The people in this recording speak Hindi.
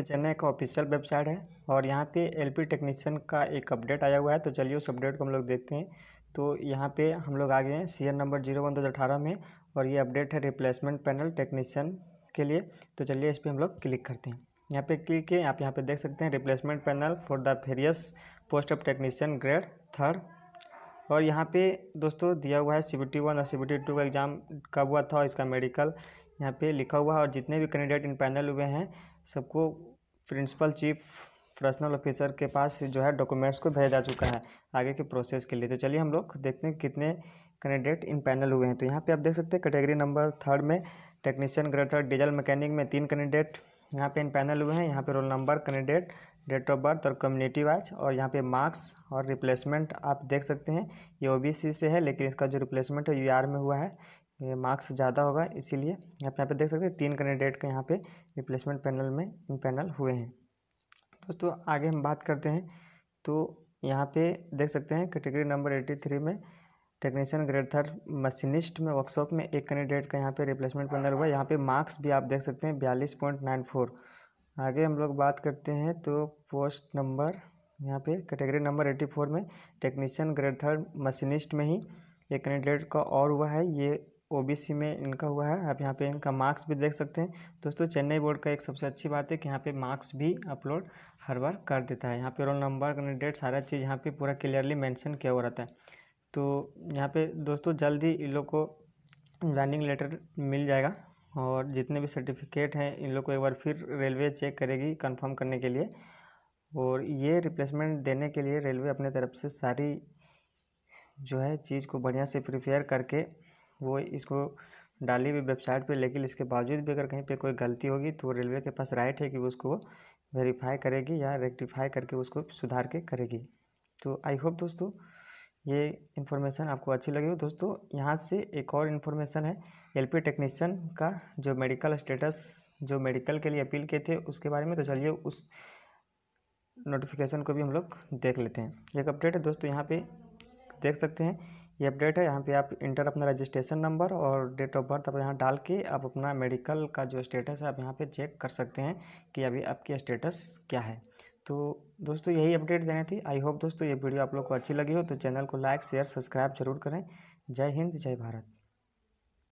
ये चेन्नई का ऑफिशियल वेबसाइट है और यहाँ पे एलपी टेक्नीशियन का एक अपडेट आया हुआ है तो चलिए उस अपडेट को हम लोग देखते हैं तो यहाँ पे हम लोग आ गए हैं सी नंबर जीरो वन दो हज़ार अठारह में और ये अपडेट है रिप्लेसमेंट पैनल टेक्नीशियन के लिए तो चलिए इस पर हम लोग क्लिक करते हैं यहाँ पे क्लिक किए आप यहाँ पे देख सकते हैं replacement panel for the various post of technician grade third और यहाँ पे दोस्तों दिया हुआ है सी बी टी वन और सी बी टी टू का एग्ज़ाम कब हुआ था और इसका मेडिकल यहाँ पे लिखा हुआ है और जितने भी कैंडिडेट इन पैनल हुए हैं सबको प्रिंसिपल चीफ पर्सनल ऑफिसर के पास जो है डॉक्यूमेंट्स को भेजा जा चुका है आगे के प्रोसेस के लिए तो चलिए हम लोग देखते हैं कितने कैंडिडेट इन पैनल हुए हैं तो यहाँ पे आप देख सकते हैं कैटेगरी नंबर थर्ड में technician grade third diesel mechanic में तीन कैंडिडेट यहाँ पे इन पैनल हुए हैं यहाँ पे roll number candidate date of birth और कम्युनिटी वाइज और यहाँ पे मार्क्स और रिप्लेसमेंट आप देख सकते हैं ये ओबीसी से है लेकिन इसका जो रिप्लेसमेंट है यूआर में हुआ है मार्क्स ज़्यादा होगा इसीलिए आप यहाँ पे देख सकते हैं तीन कैंडिडेट के यहाँ पे रिप्लेसमेंट पैनल में इन पैनल हुए हैं दोस्तों आगे हम बात करते हैं तो यहाँ पे देख सकते हैं कैटेगरी नंबर एट्टी थ्री में टेक्नीशियन ग्रेड थर्ड मशीनिस्ट में वर्कशॉप में एक कैंडिडेट का यहाँ पर रिप्लेसमेंट पैनल हुआ यहाँ पर मार्क्स भी आप देख सकते हैं बयालीस पॉइंट नाइन फोर आगे हम लोग बात करते हैं तो पोस्ट नंबर यहाँ पे कैटेगरी नंबर एट्टी फोर में टेक्नीशियन ग्रेड थर्ड मशीनिस्ट में ही एक कैंडिडेट का और हुआ है ये ओबीसी में इनका हुआ है आप यहाँ पे इनका मार्क्स भी देख सकते हैं दोस्तों चेन्नई बोर्ड का एक सबसे अच्छी बात है कि यहाँ पे मार्क्स भी अपलोड हर बार कर देता है यहाँ पे रोल नंबर कैंडिडेट सारा चीज़ यहाँ पे पूरा क्लियरली मेंशन किया हुआ रहता है तो यहाँ पे दोस्तों जल्दी इन लोग को ज्वाइनिंग लेटर मिल जाएगा और जितने भी सर्टिफिकेट हैं इन लोग को एक बार फिर रेलवे चेक करेगी कन्फर्म करने के लिए और ये रिप्लेसमेंट देने के लिए रेलवे अपने तरफ से सारी जो है चीज़ को बढ़िया से प्रिपेयर करके वो इसको डाली हुई वेबसाइट पे लेकिन इसके बावजूद भी अगर कहीं पे कोई गलती होगी तो रेलवे के पास राइट है कि वो उसको वेरीफाई करेगी या रेक्टिफाई करके उसको सुधार के करेगी तो आई होप दोस्तों ये इन्फॉर्मेशन आपको अच्छी लगी हो दोस्तों यहाँ से एक और इन्फॉर्मेशन है एलपी टेक्नीशियन का जो मेडिकल स्टेटस जो मेडिकल के लिए अपील किए थे उसके बारे में तो चलिए उस नोटिफिकेशन को भी हम लोग देख लेते हैं एक अपडेट है दोस्तों यहाँ पे देख सकते हैं ये अपडेट है यहाँ पे आप इंटर अपना रजिस्ट्रेशन नंबर और डेट ऑफ बर्थ आप यहाँ डाल के आप अपना मेडिकल का जो स्टेटस है आप यहाँ पे चेक कर सकते हैं कि अभी आपकी स्टेटस क्या है तो दोस्तों यही अपडेट देनी थी आई होप दोस्तों ये वीडियो आप लोग को अच्छी लगी हो तो चैनल को लाइक शेयर सब्सक्राइब जरूर करें जय हिंद जय भारत